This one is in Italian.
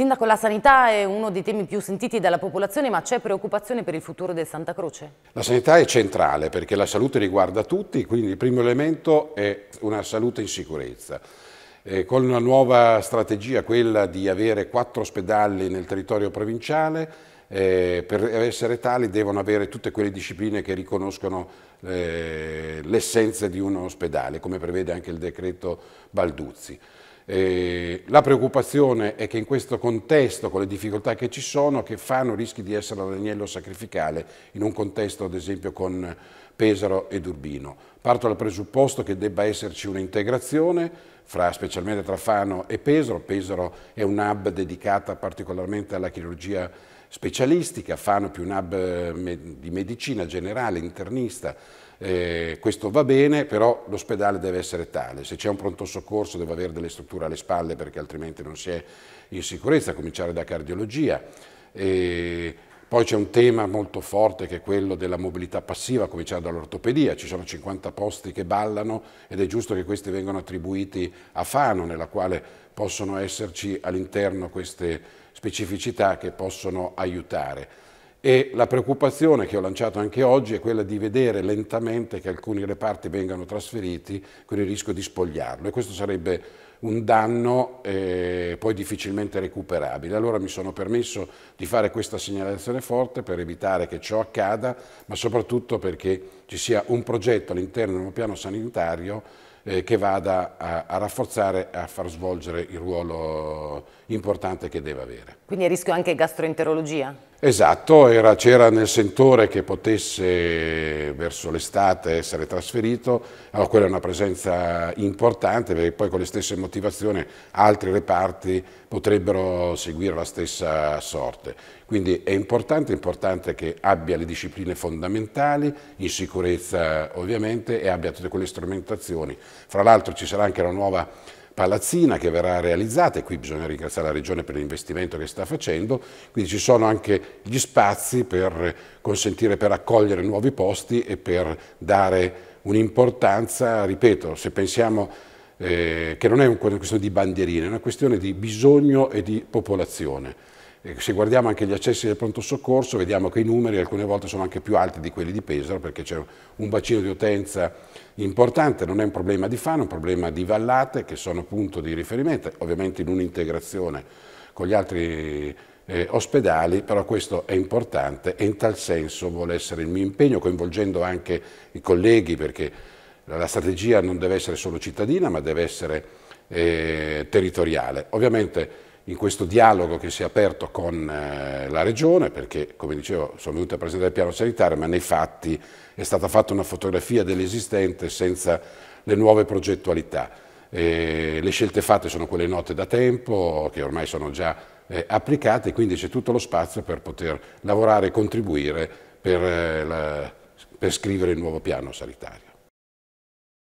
Sindaco, la sanità è uno dei temi più sentiti dalla popolazione, ma c'è preoccupazione per il futuro del Santa Croce? La sanità è centrale perché la salute riguarda tutti, quindi il primo elemento è una salute in sicurezza. Eh, con una nuova strategia, quella di avere quattro ospedali nel territorio provinciale, eh, per essere tali devono avere tutte quelle discipline che riconoscono eh, l'essenza di un ospedale, come prevede anche il decreto Balduzzi. Eh, la preoccupazione è che in questo contesto, con le difficoltà che ci sono, che Fano rischi di essere l'agnello sacrificale in un contesto ad esempio con Pesaro ed Urbino. Parto dal presupposto che debba esserci un'integrazione fra, specialmente tra Fano e Pesaro. Pesaro è un hub dedicata particolarmente alla chirurgia specialistica, Fano più un hub eh, di medicina generale, internista, eh, questo va bene, però l'ospedale deve essere tale, se c'è un pronto soccorso deve avere delle strutture alle spalle perché altrimenti non si è in sicurezza, a cominciare da cardiologia. Eh, poi c'è un tema molto forte che è quello della mobilità passiva, a cominciare dall'ortopedia, ci sono 50 posti che ballano ed è giusto che questi vengano attribuiti a Fano, nella quale possono esserci all'interno queste specificità che possono aiutare. E la preoccupazione che ho lanciato anche oggi è quella di vedere lentamente che alcuni reparti vengano trasferiti con il rischio di spogliarlo e questo sarebbe un danno eh, poi difficilmente recuperabile. Allora mi sono permesso di fare questa segnalazione forte per evitare che ciò accada, ma soprattutto perché ci sia un progetto all'interno di un piano sanitario eh, che vada a, a rafforzare e a far svolgere il ruolo importante che deve avere. Quindi a rischio anche gastroenterologia? Esatto, c'era nel sentore che potesse verso l'estate essere trasferito, allora quella è una presenza importante perché poi con le stesse motivazioni altri reparti potrebbero seguire la stessa sorte. Quindi è importante, importante che abbia le discipline fondamentali, in sicurezza ovviamente, e abbia tutte quelle strumentazioni. Fra l'altro ci sarà anche la nuova palazzina che verrà realizzata e qui bisogna ringraziare la Regione per l'investimento che sta facendo, quindi ci sono anche gli spazi per consentire, per accogliere nuovi posti e per dare un'importanza, ripeto, se pensiamo eh, che non è una questione di bandierine, è una questione di bisogno e di popolazione se guardiamo anche gli accessi del pronto soccorso vediamo che i numeri alcune volte sono anche più alti di quelli di Pesaro perché c'è un bacino di utenza importante, non è un problema di Fano, è un problema di vallate che sono punto di riferimento, ovviamente in un'integrazione con gli altri eh, ospedali, però questo è importante e in tal senso vuole essere il mio impegno coinvolgendo anche i colleghi perché la strategia non deve essere solo cittadina ma deve essere eh, territoriale. Ovviamente in questo dialogo che si è aperto con eh, la Regione, perché come dicevo sono venuto a presentare il piano sanitario, ma nei fatti è stata fatta una fotografia dell'esistente senza le nuove progettualità. Eh, le scelte fatte sono quelle note da tempo, che ormai sono già eh, applicate, quindi c'è tutto lo spazio per poter lavorare e contribuire per, eh, la, per scrivere il nuovo piano sanitario.